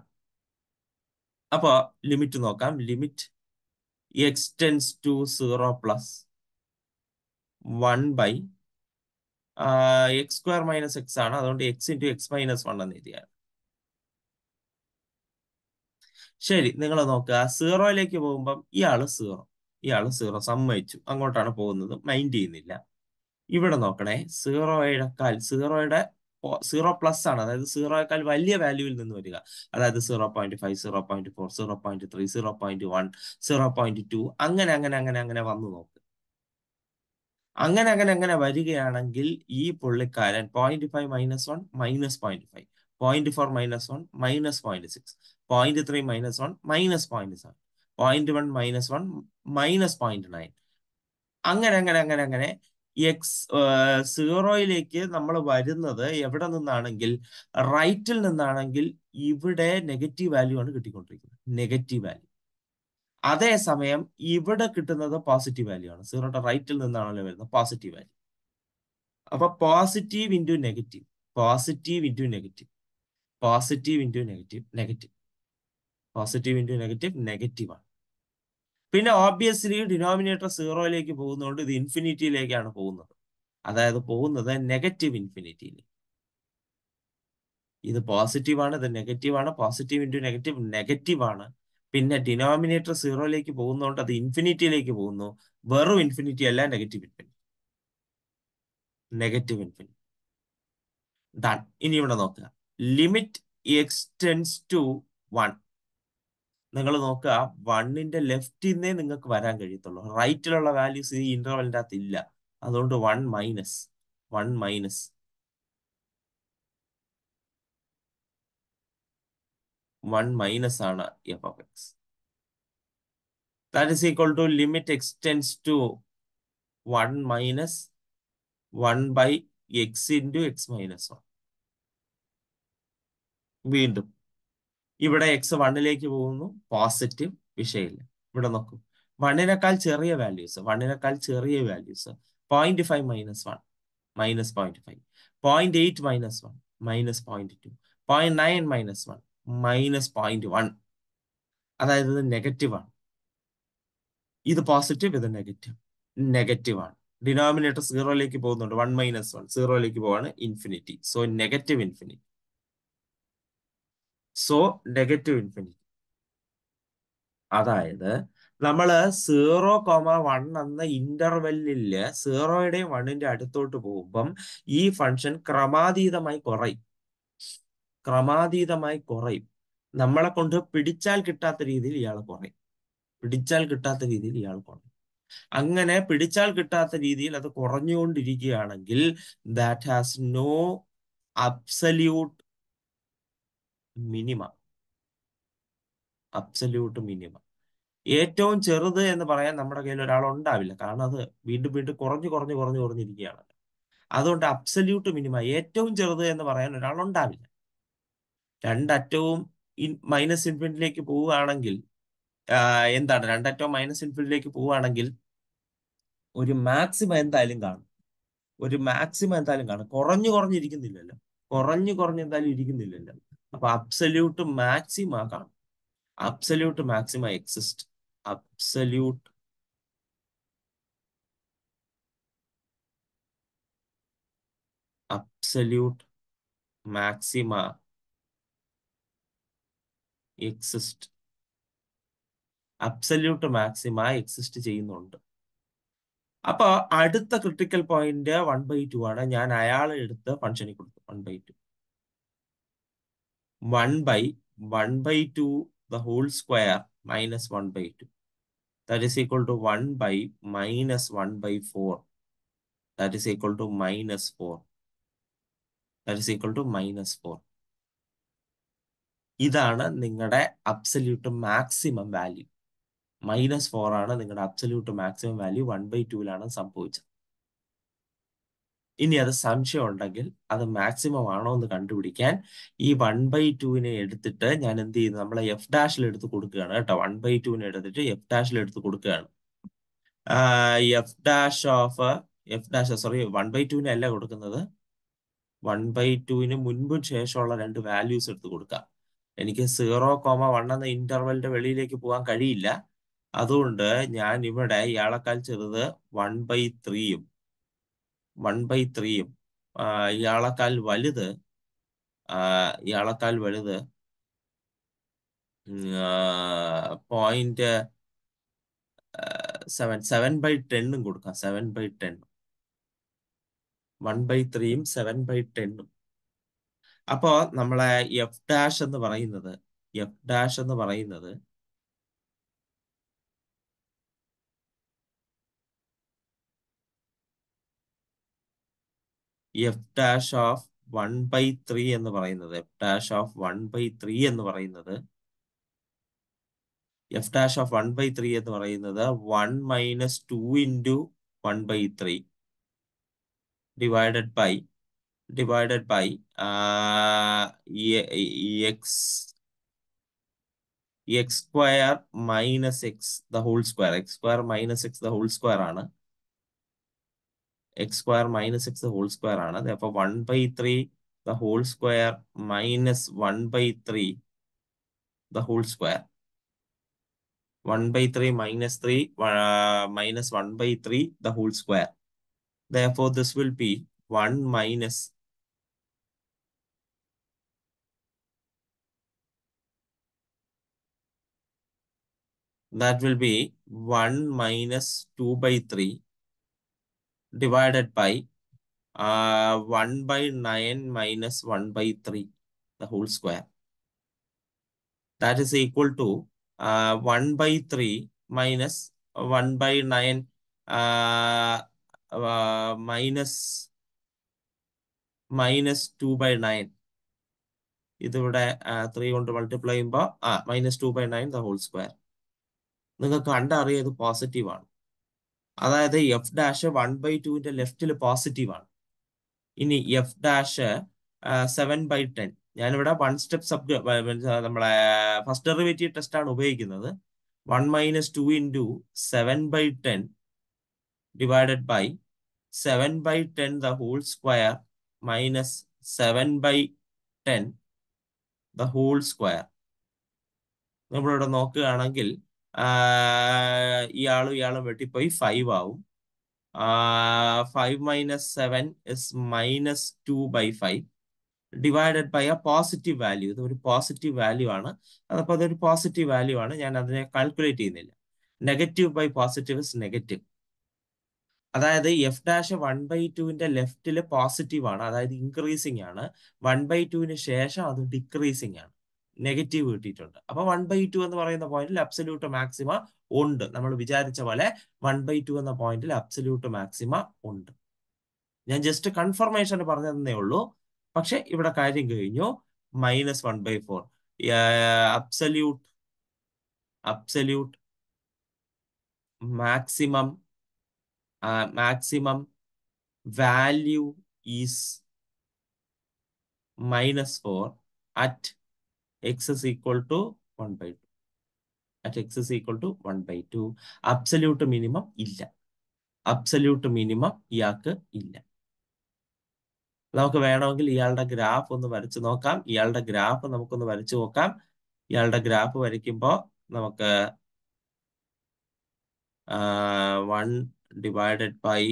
അപ്പൊ ലിമിറ്റ് നോക്കാം limit x to zero plus one by X square minus x ആണ് അതുകൊണ്ട് x into X minus one എന്ന് എഴുതിയാണ് ശരി നിങ്ങൾ നോക്കുക സീറോയിലേക്ക് പോകുമ്പം ഇയാള് സീറോ ഇയാള് സീറോ സമ്മതിച്ചു അങ്ങോട്ടാണ് പോകുന്നത് മൈൻഡ് ചെയ്യുന്നില്ല ഇവിടെ നോക്കണേ സീറോയേക്കാൾ സീറോയുടെ സീറോ പ്ലസ് ആണ് അതായത് സീറോയേക്കാൾ വലിയ വാല്യൂവിൽ നിന്ന് വരിക അതായത് zero point five zero point four zero point three zero point one zero point two അങ്ങനെ അങ്ങനെ അങ്ങനെ അങ്ങനെ വന്നു നോക്ക് അങ്ങനെ അങ്ങനെ അങ്ങനെ വരികയാണെങ്കിൽ ഈ പുള്ളിക്കാരൻ point five minus one minus point five point four minus one minus point six point three minus one minus point seven point one minus one minus point nine അങ്ങനെ അങ്ങനെ അങ്ങനെ അങ്ങനെ എക്സ് സീറോയിലേക്ക് നമ്മൾ വരുന്നത് എവിടെ നിന്നാണെങ്കിൽ റൈറ്റിൽ നിന്നാണെങ്കിൽ ഇവിടെ നെഗറ്റീവ് വാല്യൂ ആണ് കിട്ടിക്കൊണ്ടിരിക്കുന്നത് നെഗറ്റീവ് വാല്യൂ അതേസമയം ഇവിടെ കിട്ടുന്നത് പോസിറ്റീവ് വാല്യൂ ആണ് സീറോയുടെ റൈറ്റിൽ നിന്നാണല്ലോ വരുന്നത് പോസിറ്റീവ് വാല്യൂ അപ്പൊ positive into negative positive into negative positive into negative negative positive into negative negative ആണ് പിന്നെ ഓബിയസ്ലി ഡിനോമിനേറ്റർ സീറോയിലേക്ക് പോകുന്നതുകൊണ്ട് ഇത് ഇൻഫിനിറ്റിയിലേക്കാണ് പോകുന്നത് അതായത് പോകുന്നത് നെഗറ്റീവ് ഇൻഫിനിറ്റിയിലേക്ക് ഇത് പോസിറ്റീവ് ആണ് ഇത് നെഗറ്റീവ് ആണ് പോസിറ്റീവ് ഇൻറ്റു നെഗറ്റീവ് നെഗറ്റീവ് ആണ് പിന്നെ ഡിനോമിനേറ്റർ സീറോയിലേക്ക് പോകുന്നതുകൊണ്ട് അത് ഇൻഫിനിറ്റിയിലേക്ക് പോകുന്നു വെറും ഇൻഫിനിറ്റി അല്ല negative infinity negative infinity done ഇനി ഇവിടെ നോക്കുക ലിമിറ്റ് എക്സ്റ്റെൻസ് ടു വൺ നിങ്ങൾ നോക്കുക വണ്ണിന്റെ ലെഫ്റ്റിൽ നിന്നേ നിങ്ങൾക്ക് വരാൻ കഴിയത്തുള്ളൂ റൈറ്റിലുള്ള വാല്യൂസ് ഈ ഇന്റർവലിന്റെ അകത്ത് ഇല്ല അതുകൊണ്ട് one minus one minus one minus ആണ് f of x that is equal to limit x tends to one minus one by x into X minus one വീണ്ടും ഇവിടെ എക്സ് വണ്ണിലേക്ക് പോകുന്നു പോസിറ്റീവ് വിഷയമില്ല ഇവിടെ നോക്കും വണ്ണിനേക്കാൾ ചെറിയ വാല്യൂസ് വണ്ണിനേക്കാൾ ചെറിയ values point five minus one minus point five point eight minus one minus point two point nine minus one minus point one അതായത് ഇത് നെഗറ്റീവ് ആണ് ഇത് പോസിറ്റീവ് ഇത് നെഗറ്റീവ് നെഗറ്റീവ് ആണ് ഡിനോമിനേറ്റർ സീറോയിലേക്ക് പോകുന്നുണ്ട് വൺ മൈനസ് വൺ സീറോയിലേക്ക് പോവാണ് infinity so negative infinity so negative infinity അതായത് നമ്മൾ സീറോ കോമ വൺ എന്ന ഇന്റർവെല്ലില് സീറോയുടെയും വണ്ണിന്റെ അടുത്തോട്ട് പോകുമ്പം ഈ ഫംഗ്ഷൻ ക്രമാതീതമായി കുറയും ക്രമാതീതമായി കുറയും നമ്മളെ കൊണ്ട് പിടിച്ചാൽ കിട്ടാത്ത രീതിയിൽ ഇയാൾ കുറയും പിടിച്ചാൽ കിട്ടാത്ത രീതിയിൽ ഇയാൾ കുറയും അങ്ങനെ പിടിച്ചാൽ കിട്ടാത്ത രീതിയിൽ അത് കുറഞ്ഞുകൊണ്ടിരിക്കുകയാണെങ്കിൽ that has no absolute minima absolute minima ഏറ്റവും ചെറുത് എന്ന് പറയാൻ നമ്മുടെ കയ്യിൽ ഒരാൾ ഉണ്ടാവില്ല കാരണം അത് വീണ്ടും വീണ്ടും കുറഞ്ഞു കുറഞ്ഞു കുറഞ്ഞു കുറഞ്ഞിരിക്കുകയാണ് അതുകൊണ്ട് അബ്സല്യൂട്ട് മിനിമ ഏറ്റവും ചെറുത് എന്ന് പറയാൻ ഒരാൾ ഉണ്ടാവില്ല രണ്ടറ്റവും മൈനസ് ഇൻഫിനിറ്റിലേക്ക് പോവുകയാണെങ്കിൽ എന്താണ് രണ്ടറ്റവും മൈനസ് ഇൻഫിനിറ്റിലേക്ക് പോവുകയാണെങ്കിൽ ഒരു മാക്സിമം എന്തായാലും കാണും ഒരു മാക്സിമം എന്തായാലും കാണും കുറഞ്ഞു കുറഞ്ഞിരിക്കുന്നില്ലല്ലോ കുറഞ്ഞു കുറഞ്ഞ് എന്തായാലും ഇരിക്കുന്നില്ലല്ലോ അപ്പൊ അബ്സല്യൂട്ട് മാക്സിമ കാണും absolute maxima exist absolute absolute maxima exist absolute maxima exist ചെയ്യുന്നുണ്ട് അപ്പൊ അടുത്ത critical point one by two ആണ് ഞാൻ അയാളെ എടുത്ത് ഫംഗ്ഷനിൽ കൊടുത്തു one by two 1 by 1 by 2 the whole square minus 1 by 2. That is equal to 1 by minus 1 by 4. That is equal to minus 4. That is equal to minus 4. ഇതാണ് നിങ്ങളുടെ absolute maximum value minus four ആണ് നിങ്ങളുടെ absolute maximum value one by ടൂവിലാണ് സംഭവിച്ചത് ഇനി അത് സംശയം ഉണ്ടെങ്കിൽ അത് മാക്സിമം ആണോ എന്ന് കണ്ടുപിടിക്കാൻ ഈ വൺ ബൈ ടുവിനെ എടുത്തിട്ട് ഞാൻ എന്ത് ചെയ്യുന്നു നമ്മളെ എഫ് ഡാഷിൽ എടുത്ത് കൊടുക്കുകയാണ് കേട്ടോ വൺ ബൈ ടുവിനെ എടുത്തിട്ട് എഫ് ഡാഷിൽ എടുത്ത് കൊടുക്കുകയാണ് f dash of f dash sorry one by ടുവിനെ അല്ല കൊടുക്കുന്നത് വൺ ബൈ ടുവിന് മുൻപും ശേഷമുള്ള രണ്ട് വാല്യൂസ് എടുത്ത് കൊടുക്കാം എനിക്ക് സീറോ കോമ വൺ എന്ന ഇന്റർവെലിന്റെ വെളിയിലേക്ക് പോകാൻ കഴിയില്ല അതുകൊണ്ട് ഞാൻ ഇവിടെ ഇയാളെക്കാൾ ചെറുത് വൺ ബൈ ത്രീയും വൺ ബൈ ത്രീയും ഇയാളെക്കാൾ വലുത് ഇയാളെക്കാൾ വലുത് പോയിന്റ് സെവൻ സെവൻ ബൈ ടെണ്ണും കൊടുക്കാം സെവൻ ബൈ ടെണ്ണും വൺ ബൈ ത്രീയും സെവൻ ബൈ ടെണ്ണും അപ്പോ നമ്മളെ എഫ് ഡാഷ് എന്ന് പറയുന്നത് എഫ് ഡാഷ് എന്ന് പറയുന്നത് f dash of one by three എന്ന് പറയുന്നത് f dash of one by three എന്ന് പറയുന്നത് f dash of one by three എന്ന് പറയുന്നത് one minus two into one by three divided by divided by x x square minus x the whole square x square minus x the whole square ആണ് x square minus x the whole square anna. therefore 1 by 3 the whole square minus 1 by 3 the whole square 1 by 3 minus 3 uh, minus 1 by 3 the whole square therefore this will be 1 minus that will be 1 minus 2 by 3 divided by uh, 1 by 9 minus 1 by 3, the whole square. That is equal to uh, 1 by 3 minus 1 by 9 uh, uh, minus, minus 2 by 9. ഇതിവിടെ three കൊണ്ട് multiply ചെയ്യുമ്പോൾ ആ minus two by nine the whole square നിങ്ങൾക്ക് കണ്ടറിയാം ഇത് positive ആണ് അതായത് f dash one by ടുവിന്റെ ലെഫ്റ്റിൽ പോസിറ്റീവ് ആണ് ഇനി F dash seven by ten ഞാനിവിടെ വൺ സ്റ്റെപ്പ് സബ് നമ്മളെ ഫസ്റ്റ് ഡെറിവേറ്റീവ് ടെസ്റ്റ് ആണ് ഉപയോഗിക്കുന്നത് one minus two into seven by ten divided by seven by ten the whole square minus seven by ten the whole square നമ്മളിവിടെ നോക്കുകയാണെങ്കിൽ ഇയാളും ഇയാളും വെട്ടിപ്പോയി five ആവും five minus seven is minus two by five divided by a positive value ഇത് ഒരു positive value ആണ് അതപ്പോൾ അതൊരു പോസിറ്റീവ് വാല്യൂ ആണ് ഞാൻ അതിനെ കാൽക്കുലേറ്റ് ചെയ്യുന്നില്ല negative by positive is negative അതായത് എഫ് ഡാഷ് വൺ ബൈ ടുവിന്റെ ലെഫ്റ്റിൽ പോസിറ്റീവ് ആണ് അതായത് ഇൻക്രീസിങ് ആണ് വൺ ബൈ ടുവിന് ശേഷം അത് ഡിക്രീസിങ് ആണ് നെഗറ്റീവ് കിട്ടിയിട്ടുണ്ട് അപ്പൊ വൺ ബൈ ടു എന്ന് പറയുന്ന പോയിന്റിൽ അബ്സല്യൂട്ട് മാക്സിമ ഉണ്ട് നമ്മൾ വിചാരിച്ച പോലെ വൺ ബൈ ടു എന്ന പോയിന്റിൽ അബ്സല്യൂട്ട് മാക്സിമ ഉണ്ട് ഞാൻ ജസ്റ്റ് കൺഫർമേഷൻ പറഞ്ഞതന്നേ ഉള്ളൂ പക്ഷെ ഇവിടെ കാര്യം കഴിഞ്ഞു minus one by four absolute absolute maximum maximum value is minus four at x is equal to 1 by 2. At x is equal to 1 by 2. Absolute minimum ഇല്ല അബ്സല്യൂട്ട് മിനിമം ഇയാൾക്ക് ഇല്ല നമുക്ക് വേണമെങ്കിൽ ഇയാളുടെ ഗ്രാഫ് ഒന്ന് വരച്ചു നോക്കാം ഇയാളുടെ ഗ്രാഫ് നമുക്കൊന്ന് വരച്ചു നോക്കാം ഇയാളുടെ ഗ്രാഫ് വരയ്ക്കുമ്പോൾ നമുക്ക് one divided by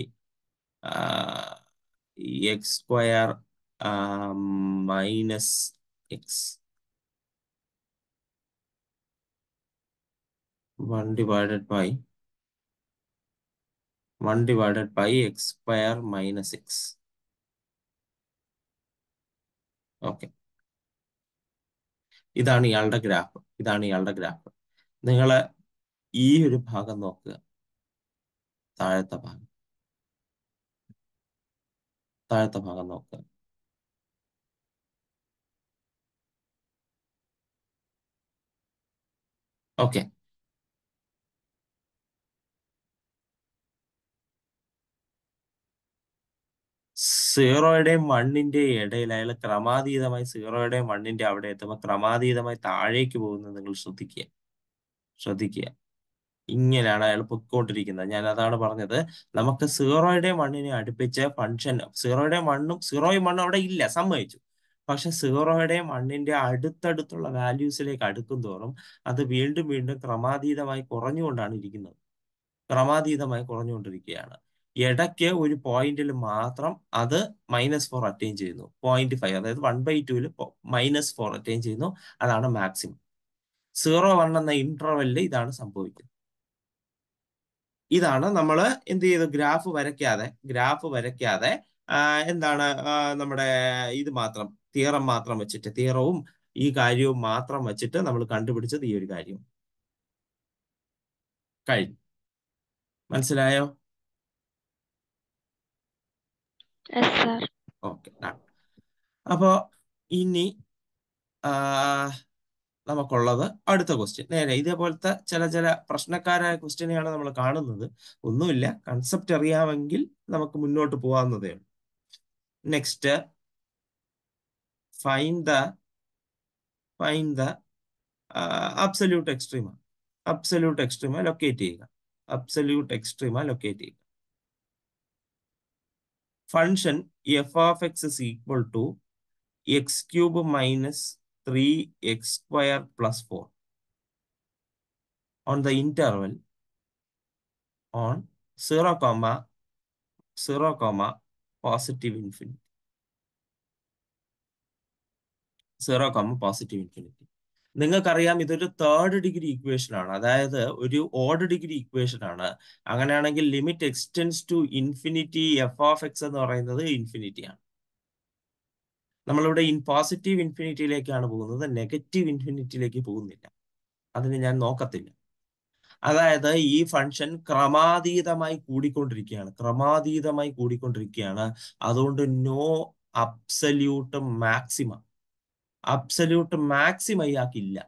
X square minus x 1 divided by 1 divided by x square minus x. Okay ഇതാണ് ഇയാളുടെ ഗ്രാഫ് ഇതാണ് ഇയാളുടെ ഗ്രാഫ് നിങ്ങൾ ഈ ഒരു ഭാഗം നോക്കുക താഴത്തെ ഭാഗം താഴത്തെ ഭാഗം നോക്കുക ഓക്കെ സീറോയുടെയും വണ്ണിന്റെയും ഇടയിൽ അയാൾ ക്രമാതീതമായി സീറോയുടെയും മണ്ണിന്റെ അവിടെ എത്തുമ്പോൾ ക്രമാതീതമായി താഴേക്ക് പോകുന്നത് നിങ്ങൾ ശ്രദ്ധിക്കുക ശ്രദ്ധിക്കുക ഇങ്ങനെയാണ് അയാൾ പൊയ്ക്കൊണ്ടിരിക്കുന്നത് ഞാൻ അതാണ് പറഞ്ഞത് നമുക്ക് സീറോയുടെ മണ്ണിനെ അടുപ്പിച്ച ഫംഗ്ഷൻ സീറോയുടെ മണ്ണും സീറോയും മണ്ണും അവിടെ ഇല്ല സമ്മതിച്ചു പക്ഷെ സീറോയുടെ മണ്ണിന്റെ അടുത്തടുത്തുള്ള വാല്യൂസിലേക്ക് അടുക്കും തോറും അത് വീണ്ടും വീണ്ടും ക്രമാതീതമായി കുറഞ്ഞുകൊണ്ടാണ് ഇരിക്കുന്നത് ക്രമാതീതമായി കുറഞ്ഞുകൊണ്ടിരിക്കുകയാണ് ഇടയ്ക്ക് ഒരു പോയിന്റിൽ മാത്രം അത് മൈനസ് ഫോർ അറ്റൈൻ ചെയ്യുന്നു പോയിന്റ് ഫൈവ് അതായത് വൺ ബൈ ടുവിൽ മൈനസ് ഫോർ അറ്റൈൻ ചെയ്യുന്നു അതാണ് മാക്സിമം സീറോ വൺ എന്ന ഇന്റർവെല്ലിൽ ഇതാണ് സംഭവിക്കുന്നത് ഇതാണ് നമ്മൾ എന്ത് ചെയ്തു ഗ്രാഫ് വരയ്ക്കാതെ ഗ്രാഫ് വരയ്ക്കാതെ എന്താണ് നമ്മുടെ ഇത് മാത്രം തിയറം മാത്രം വെച്ചിട്ട് തിയറവും ഈ കാര്യവും മാത്രം വെച്ചിട്ട് നമ്മൾ കണ്ടുപിടിച്ചത് ഈ ഒരു കാര്യം കഴിഞ്ഞു മനസ്സിലായോ അപ്പോ ഇനി നമുക്കുള്ളത് അടുത്ത ക്വസ്റ്റ്യൻ നേരെ ഇതേപോലത്തെ ചില ചില പ്രശ്നക്കാരായ ക്വസ്റ്റ്യനെയാണ് നമ്മൾ കാണുന്നത് ഒന്നുമില്ല കൺസെപ്റ്റ് അറിയാമെങ്കിൽ നമുക്ക് മുന്നോട്ട് പോകാവുന്നതേ ഉള്ളൂ next find the find the absolute extrema absolute extrema locate ചെയ്യുക അബ്സല്യൂട്ട് എക്സ്ട്രീമ ലൊക്കേറ്റ് ചെയ്യുക function f of x is equal to x cube minus 3x square plus 4 on the interval on 0 comma 0 comma positive infinity 0 comma positive infinity നിങ്ങൾക്കറിയാം ഇതൊരു third degree equation ആണ് അതായത് ഒരു ഓർഡ് degree equation ആണ് അങ്ങനെയാണെങ്കിൽ limit x tends to infinity f of X എന്ന് പറയുന്നത് infinity ആണ് നമ്മളിവിടെ ഇൻ പോസിറ്റീവ് ഇൻഫിനിറ്റിയിലേക്കാണ് പോകുന്നത് നെഗറ്റീവ് ഇൻഫിനിറ്റിയിലേക്ക് പോകുന്നില്ല അതിന് ഞാൻ നോക്കത്തില്ല അതായത് ഈ ഫംഗ്ഷൻ ക്രമാതീതമായി കൂടിക്കൊണ്ടിരിക്കുകയാണ് ക്രമാതീതമായി കൂടിക്കൊണ്ടിരിക്കുകയാണ് അതുകൊണ്ട് no absolute maximum absolute maximum ഇയാൾക്കില്ല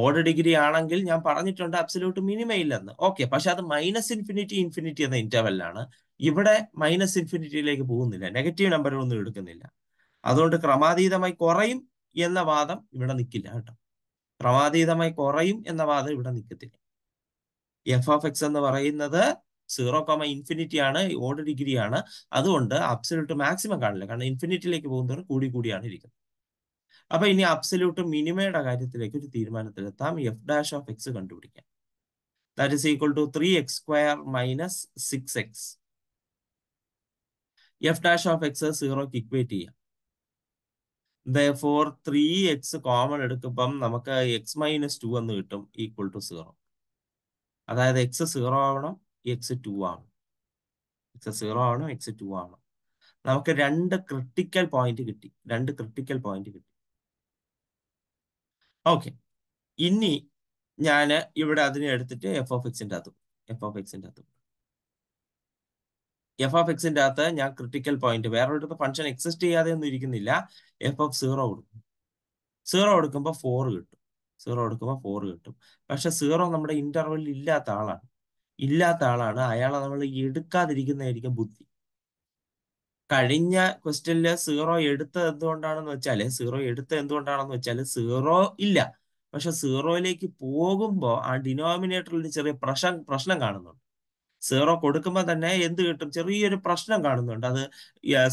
ഓഡ് ഡിഗ്രി ആണെങ്കിൽ ഞാൻ പറഞ്ഞിട്ടുണ്ട് അബ്സല്യൂട്ട് മിനിമം ഇല്ലെന്ന് ഓക്കെ പക്ഷെ അത് മൈനസ് ഇൻഫിനിറ്റി ഇൻഫിനിറ്റി എന്ന ഇന്റർവെല്ലാണ് ഇവിടെ മൈനസ് ഇൻഫിനിറ്റിയിലേക്ക് പോകുന്നില്ല നെഗറ്റീവ് നമ്പറുകളൊന്നും എടുക്കുന്നില്ല അതുകൊണ്ട് ക്രമാതീതമായി കുറയും എന്ന വാദം ഇവിടെ നിൽക്കില്ല കേട്ടോ ക്രമാതീതമായി കുറയും എന്ന വാദം ഇവിടെ നിൽക്കത്തില്ല എഫ് ഓഫ് എക്സ് എന്ന് പറയുന്നത് സീറോ കോമ ഇൻഫിനിറ്റി ആണ് ഓഡ് ഡിഗ്രി ആണ് അതുകൊണ്ട് അബ്സല്യൂട്ട് മാക്സിമം കാണില്ല കാരണം ഇൻഫിനിറ്റിയിലേക്ക് പോകുന്നവർ കൂടി കൂടിയാണ് ഇരിക്കുന്നത് അപ്പൊ ഇനി അബ്സല്യൂട്ട് മിനിമയുടെ കാര്യത്തിലേക്ക് ഒരു തീരുമാനത്തിലെത്താം എഫ് ഡാഷ് ഓഫ് എക്സ് കണ്ടുപിടിക്കാം that is equal to three x square minus six x f dash of x സീറോക്ക് ഇക്വേറ്റ് ചെയ്യാം ഫോർ ത്രീ എക്സ് കോമൺ എടുക്കുമ്പം നമുക്ക് എക്സ് മൈനസ് ടു എന്ന് കിട്ടും ഈക്വൽ ടു സീറോ അതായത് എക്സ് സീറോ ആവണം x two ആണ് എക്സ് സീറോ ആണ് എക്സ് ടു ആണ് നമുക്ക് രണ്ട് ക്രിട്ടിക്കൽ പോയിന്റ് കിട്ടി രണ്ട് ക്രിട്ടിക്കൽ പോയിന്റ് കിട്ടി ഓക്കെ ഇനി ഞാൻ ഇവിടെ അതിനെ എടുത്തിട്ട് എഫ് ഓഫ് എക്സിൻ്റെ അകത്ത് എഫ് ഓഫ് എക്സിൻ്റെ അകത്ത് എഫ് ഓഫ് എക്സിന്റെ അകത്ത് ഞാൻ ക്രിട്ടിക്കൽ പോയിന്റ് ഒരു ഫംഗ്ഷൻ എക്സിസ്റ്റ് ചെയ്യാതെ ഒന്നും ഇരിക്കുന്നില്ല എഫ് ഓഫ് സീറോ കൊടുക്കും സീറോ കൊടുക്കുമ്പോൾ ഫോർ കിട്ടും സീറോ കൊടുക്കുമ്പോൾ ഫോർ കിട്ടും പക്ഷെ സീറോ നമ്മുടെ ഇന്റർവെല്ലിൽ ഇല്ലാത്ത ആളാണ് ഇല്ലാത്ത ആളാണ് അയാളെ നമ്മൾ എടുക്കാതിരിക്കുന്നതായിരിക്കും ബുദ്ധി കഴിഞ്ഞ ക്വസ്റ്റ്യനില് സീറോ എടുത്തത് എന്തുകൊണ്ടാണെന്ന് വെച്ചാല് സീറോ എടുത്തത് എന്തുകൊണ്ടാണെന്ന് വെച്ചാല് സീറോ ഇല്ല പക്ഷെ സീറോയിലേക്ക് പോകുമ്പോൾ ആ ഡിനോമിനേറ്ററിൽ ചെറിയ പ്രശ്നം പ്രശ്നം കാണുന്നുണ്ട് സീറോ കൊടുക്കുമ്പോൾ തന്നെ എന്ത് കിട്ടും ചെറിയൊരു പ്രശ്നം കാണുന്നുണ്ട് അത്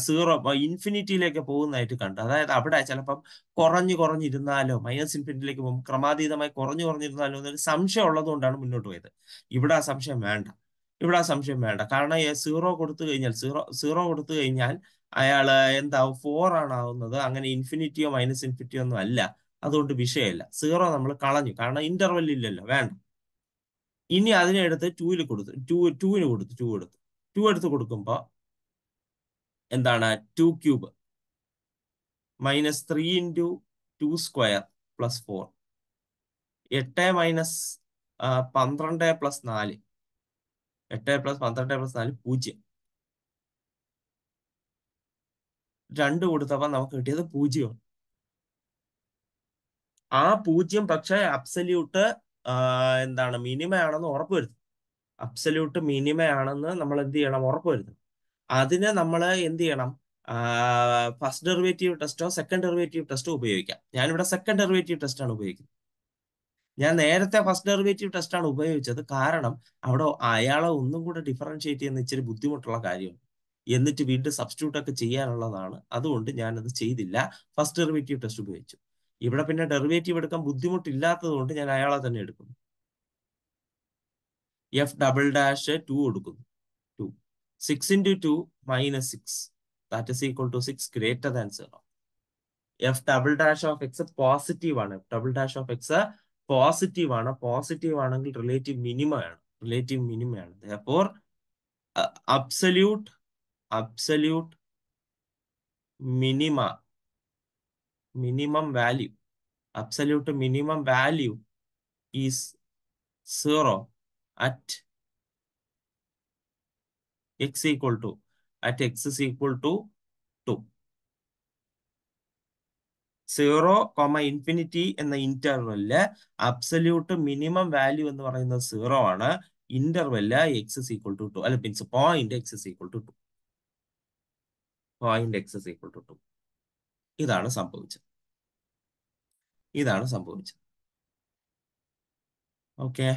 സീറോ ഇൻഫിനിറ്റിയിലേക്ക് പോകുന്നതായിട്ട് കണ്ടു അതായത് അവിടെ ചിലപ്പം കുറഞ്ഞു കുറഞ്ഞിരുന്നാലോ മൈനസ് ഇൻഫിനിറ്റിയിലേക്ക് പോകും ക്രമാതീതമായി കുറഞ്ഞു കുറഞ്ഞിരുന്നാലോ എന്നൊരു സംശയം ഉള്ളതുകൊണ്ടാണ് മുന്നോട്ട് പോയത് ഇവിടെ ആ സംശയം വേണ്ട ഇവിടെ ആ സംശയം വേണ്ട കാരണം സീറോ കൊടുത്തു കഴിഞ്ഞാൽ സീറോ സീറോ കൊടുത്തു കഴിഞ്ഞാൽ അയാൾ എന്താവും ഫോർ ആണ് ആവുന്നത് അങ്ങനെ ഇൻഫിനിറ്റിയോ മൈനസ് ഇൻഫിനിറ്റിയോ ഒന്നും അല്ല അതുകൊണ്ട് വിഷയമല്ല സീറോ നമ്മൾ കളഞ്ഞു കാരണം ഇന്റർവെൽ ഇല്ലല്ലോ വേണ്ട ഇനി അതിനെ എടുത്ത് ടൂവിൽ കൊടുത്തു ടൂ ടൂവിന് കൊടുത്ത് ടൂ എടുത്തു ടൂ എടുത്ത് കൊടുക്കുമ്പോൾ എന്താണ് two cube minus three into two square plus four എട്ട് മൈനസ് പന്ത്രണ്ട് പ്ലസ് നാല് എട്ട് പ്ലസ് പന്ത്രണ്ട് പ്ലസ് നാല് പൂജ്യം രണ്ട് കൊടുത്തപ്പോൾ നമുക്ക് കിട്ടിയത് പൂജ്യമാണ് ആ പൂജ്യം പക്ഷേ അബ്സല്യൂട്ട് എന്താണ് മിനിമയാണെന്ന് ഉറപ്പുവരുത്തും അബ്സല്യൂട്ട് മിനിമയാണെന്ന് നമ്മൾ എന്ത് ചെയ്യണം ഉറപ്പുവരുത്തണം അതിനെ നമ്മൾ എന്ത് ചെയ്യണം ഫസ്റ്റ് ഡെറിവേറ്റീവ് ടെസ്റ്റോ സെക്കൻഡ് ഡെറിവേറ്റീവ് ടെസ്റ്റോ ഉപയോഗിക്കാം ഞാനിവിടെ സെക്കൻഡ് ഡെറിവേറ്റീവ് ടെസ്റ്റാണ് ഉപയോഗിക്കുന്നത് ഞാൻ നേരത്തെ ഫസ്റ്റ് ഡെറിവേറ്റീവ് ടെസ്റ്റാണ് ഉപയോഗിച്ചത് കാരണം അവിടെ അയാളെ ഒന്നും കൂടെ ഡിഫറൻഷിയേറ്റ് ചെയ്യുന്ന ഇച്ചിരി ബുദ്ധിമുട്ടുള്ള കാര്യമാണ് എന്നിട്ട് വീണ്ടും സബ്സ്റ്റിറ്റ്യൂട്ട് ഒക്കെ ചെയ്യാനുള്ളതാണ് അതുകൊണ്ട് ഞാനത് ചെയ്തില്ല ഫസ്റ്റ് ഡെറിവേറ്റീവ് ടെസ്റ്റ് ഉപയോഗിച്ചു ഇവിടെ പിന്നെ ഡെറിവേറ്റീവ് എടുക്കാൻ ബുദ്ധിമുട്ടില്ലാത്തതുകൊണ്ട് ഞാൻ അയാളെ തന്നെ എടുക്കുന്നു എഫ് ഡബിൾ ഡാഷ് ടു കൊടുക്കുന്നു two six into two minus six that is equal to six greater than zero f double dash of x positive ആണ് f double dash of x positive ആണ് positive ആണെങ്കിൽ relative മിനിമയാണ് relative മിനിമയാണ് അപ്പോൾ absolute absolute minima minimum value, absolute minimum value is 0 at x equal to, at x is equal to 2. 0, infinity എന്ന interval absolute minimum value എന്ന് പറയുന്നത് zero ആണ് interval x is equal to two അല്ല means point x is equal to two point x is equal to two ഇതാണ് സംഭവിച്ചത് ഇതാണ് സംഭവിച്ചത് okay